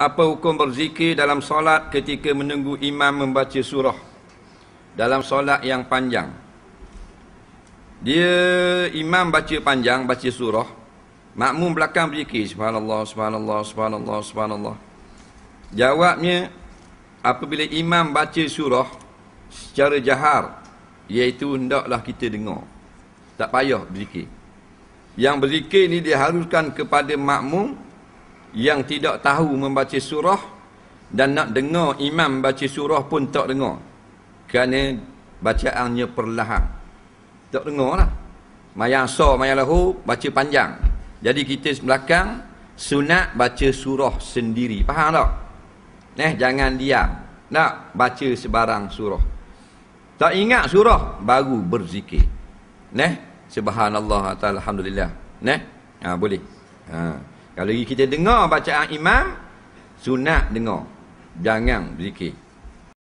apa hukum berzikir dalam solat ketika menunggu imam membaca surah dalam solat yang panjang. Dia imam baca panjang, baca surah. Makmum belakang berzikir. Subhanallah, subhanallah, subhanallah, subhanallah. Jawabnya, apabila imam baca surah secara jahar, iaitu hendaklah kita dengar. Tak payah berzikir. Yang berzikir ini diharuskan kepada makmum yang tidak tahu membaca surah dan nak dengar imam baca surah pun tak dengar kerana bacaannya perlahan tak dengar lah mayang so maya lahu baca panjang jadi kita belakang sunat baca surah sendiri faham tak eh jangan diam nak baca sebarang surah tak ingat surah baru berzikir neh subhanallah taala alhamdulillah neh ha, boleh ha. Kalau kita dengar bacaan imam, sunat dengar. Jangan zikir.